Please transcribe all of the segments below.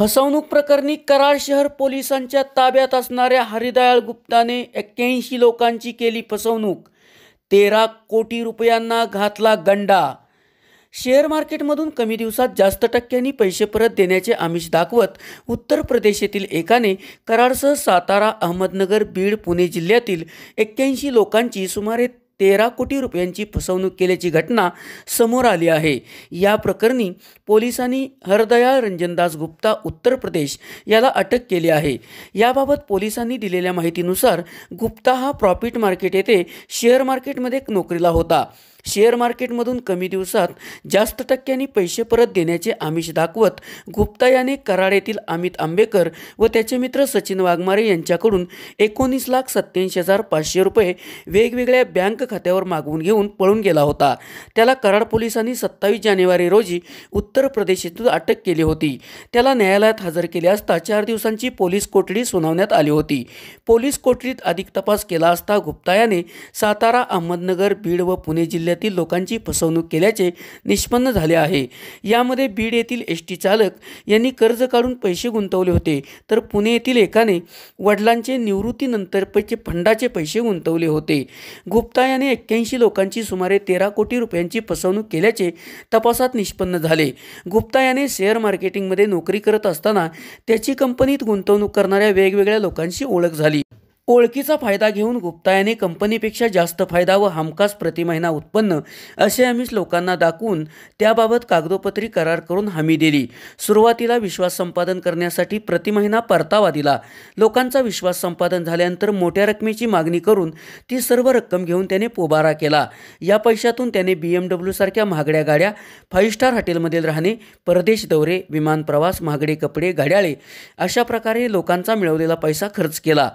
फसवणूक प्रकरणी कराड शहर पोलिसांच्या ताब्यात असणाऱ्या हरिदयाळ गुप्ताने एक्क्याऐंशी लोकांची केली फसवणूक तेरा कोटी रुपयांना घातला गंडा शेअर मार्केटमधून कमी दिवसात जास्त टक्क्यांनी पैसे परत देण्याचे आमिष दाखवत उत्तर प्रदेश येथील एकाने कराडसह सातारा अहमदनगर बीड पुणे जिल्ह्यातील एक्क्याऐंशी लोकांची सुमारे तेरा कोटी रुपयांची फसवणूक केल्याची घटना समोर आली आहे या प्रकरणी पोलिसांनी हरदया रंजनदास गुप्ता उत्तर प्रदेश याला अटक केली आहे याबाबत पोलिसांनी दिलेल्या माहितीनुसार गुप्ता हा प्रॉफिट मार्केट येथे शेअर मार्केटमध्ये नोकरीला होता शेअर मार्केटमधून कमी दिवसात जास्त टक्क्यांनी पैसे परत देण्याचे आमिष दाखवत गुप्ता याने येथील अमित आंबेकर व त्याचे मित्र सचिन वाघमारे यांच्याकडून एकोणीस लाख सत्त्याऐंशी हजार पाचशे रुपये वेगवेगळ्या बँक खात्यावर मागवून घेऊन पळून गेला होता त्याला कराड पोलिसांनी सत्तावीस जानेवारी रोजी उत्तर प्रदेशातून अटक केली होती त्याला न्यायालयात हजर केले असता चार दिवसांची पोलीस कोठडी सुनावण्यात आली होती पोलीस कोठडीत अधिक तपास केला असता गुप्ता याने सातारा अहमदनगर बीड व पुणे जिल्ह्यात जिल्ह्यातील लोकांची फसवणूक केल्याचे निष्पन्न झाले आहे यामध्ये बीड येथील एस टी चालक यांनी कर्ज काढून पैसे गुंतवले होते तर पुणे येथील एकाने वडिलांचे निवृत्तीनंतर पैसे फंडाचे पैसे गुंतवले होते गुप्ता याने एक्क्याऐंशी लोकांची सुमारे तेरा कोटी रुपयांची फसवणूक केल्याचे तपासात निष्पन्न झाले गुप्ता याने शेअर मार्केटिंगमध्ये नोकरी करत असताना त्याची कंपनीत गुंतवणूक करणाऱ्या वेगवेगळ्या लोकांशी ओळख झाली ओळखीचा फायदा घेऊन गुप्तायाने कंपनीपेक्षा जास्त फायदा व हमखास प्रतिमहिना उत्पन्न असे आम्हीच लोकांना दाखवून त्याबाबत कागदोपत्री करार करून हमी दिली सुरुवातीला विश्वास संपादन करण्यासाठी प्रति महिना परतावा दिला लोकांचा विश्वास संपादन झाल्यानंतर मोठ्या रकमेची मागणी करून ती सर्व रक्कम घेऊन त्याने पोबारा केला या पैशातून त्याने बी सारख्या महागड्या गाड्या फाईव्ह स्टार हॉटेलमधील राहणे परदेश दौरे विमान प्रवास महागडे कपडे घड्याळे अशा प्रकारे लोकांचा मिळवलेला पैसा खर्च केला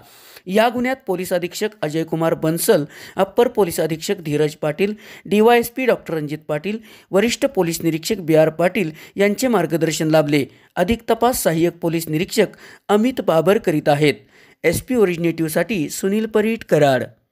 या गुन्ह्यात पोलीस अधीक्षक अजय कुमार बन्सल अप्पर पोलीस अधीक्षक धीरज पाटील डीवायएसपी डॉक्टर रणजित पाटील वरिष्ठ पोलीस निरीक्षक बी आर पाटील यांचे मार्गदर्शन लाभले अधिक तपास सहाय्यक पोलीस निरीक्षक अमित बाबर करीत आहेत एस पी ओरिजिनेटिव्हसाठी सुनील परीट कराड